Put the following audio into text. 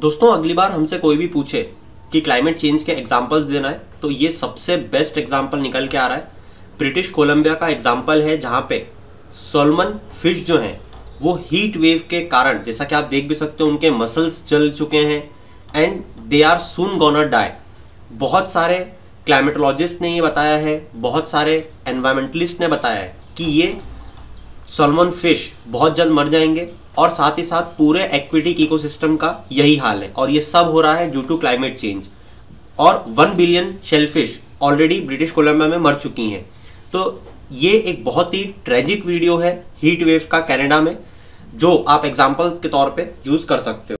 दोस्तों अगली बार हमसे कोई भी पूछे कि क्लाइमेट चेंज के एग्जाम्पल्स देना है तो ये सबसे बेस्ट एग्जाम्पल निकल के आ रहा है ब्रिटिश कोलंबिया का एग्जाम्पल है जहाँ पे सोलमन फिश जो हैं वो हीट वेव के कारण जैसा कि आप देख भी सकते हो उनके मसल्स जल चुके हैं and they are soon gonna die बहुत सारे क्लाइमेटोलॉजिस्ट ने ये बताया है बहुत सारे एनवायरमेंटलिस्ट ने बताया है कि ये सोलमन फिश बहुत जल्द मर जाएंगे और साथ ही साथ पूरे एक्विटिक इकोसिस्टम का यही हाल है और ये सब हो रहा है ड्यू टू क्लाइमेट चेंज और one billion shellfish already British Columbia में मर चुकी हैं तो ये एक बहुत ही ट्रेजिक वीडियो है हीट वेव का कनाडा में जो आप एग्जाम्पल के तौर पे यूज़ कर सकते हो